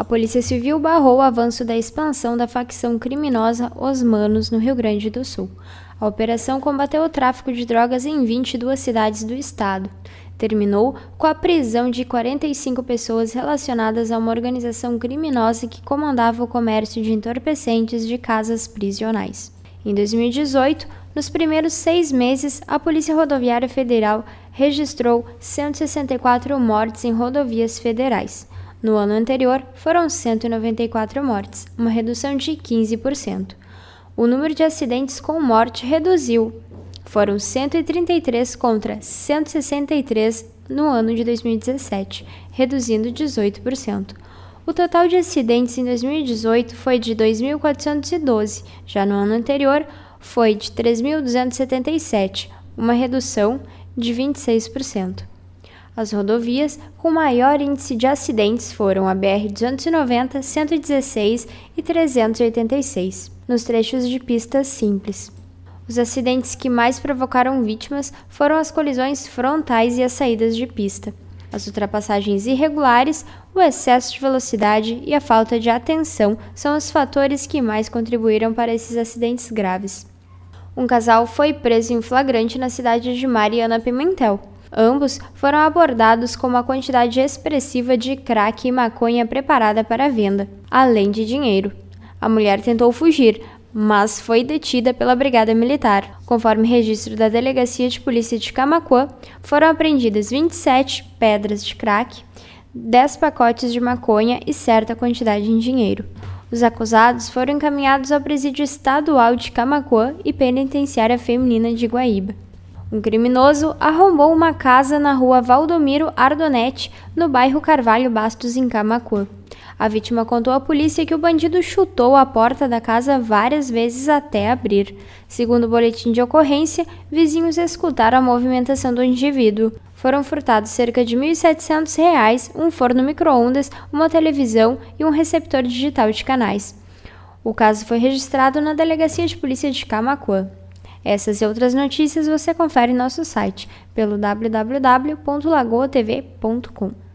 a Polícia Civil barrou o avanço da expansão da facção criminosa Os Manos no Rio Grande do Sul. A operação combateu o tráfico de drogas em 22 cidades do estado. Terminou com a prisão de 45 pessoas relacionadas a uma organização criminosa que comandava o comércio de entorpecentes de casas prisionais. Em 2018, nos primeiros seis meses, a Polícia Rodoviária Federal registrou 164 mortes em rodovias federais. No ano anterior, foram 194 mortes, uma redução de 15%. O número de acidentes com morte reduziu. Foram 133 contra 163 no ano de 2017, reduzindo 18%. O total de acidentes em 2018 foi de 2.412, já no ano anterior foi de 3.277, uma redução de 26%. As rodovias com maior índice de acidentes foram a BR-290, 116 e 386, nos trechos de pistas simples. Os acidentes que mais provocaram vítimas foram as colisões frontais e as saídas de pista, as ultrapassagens irregulares, o excesso de velocidade e a falta de atenção são os fatores que mais contribuíram para esses acidentes graves. Um casal foi preso em flagrante na cidade de Mariana Pimentel. Ambos foram abordados com uma quantidade expressiva de crack e maconha preparada para venda, além de dinheiro. A mulher tentou fugir, mas foi detida pela Brigada Militar. Conforme registro da Delegacia de Polícia de Camacuã, foram apreendidas 27 pedras de crack, 10 pacotes de maconha e certa quantidade em dinheiro. Os acusados foram encaminhados ao Presídio Estadual de Camacuã e Penitenciária Feminina de Guaíba. Um criminoso arrombou uma casa na rua Valdomiro Ardonete, no bairro Carvalho Bastos, em Camacuã. A vítima contou à polícia que o bandido chutou a porta da casa várias vezes até abrir. Segundo o boletim de ocorrência, vizinhos escutaram a movimentação do indivíduo. Foram furtados cerca de R$ 1.700, um forno micro-ondas, uma televisão e um receptor digital de canais. O caso foi registrado na Delegacia de Polícia de Camacoan. Essas e outras notícias você confere em nosso site pelo www.lagoatv.com.